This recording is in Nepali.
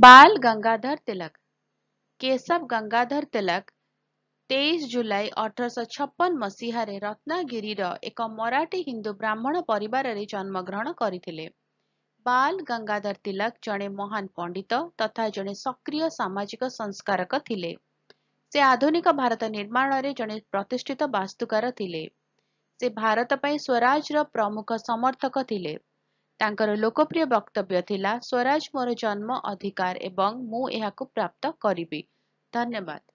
बाल गंगाधर तिलक केशव गंगाधर तिलक तेइस जुलाई अठर सपन मसीह रत्नागिरी र एक मराठी हिंदू ब्राह्मण रे जन्म ग्रहण बाल गंगाधर तिलक जड़े महान पंडित तथा जन सक्रिय सामाजिक संस्कारक से आधुनिक भारत निर्माण रे जे प्रतिष्ठित वास्तुकार से भारत पैसा स्वराज र प्रमुख समर्थक थिले। ତାଙ୍କର ଲୋକପ୍ରିୟ ବକ୍ତବ୍ୟ ଥିଲା ସ୍ୱରାଜ ମୋର ଜନ୍ମ ଅଧିକାର ଏବଂ ମୁଁ ଏହାକୁ ପ୍ରାପ୍ତ କରିବି ଧନ୍ୟବାଦ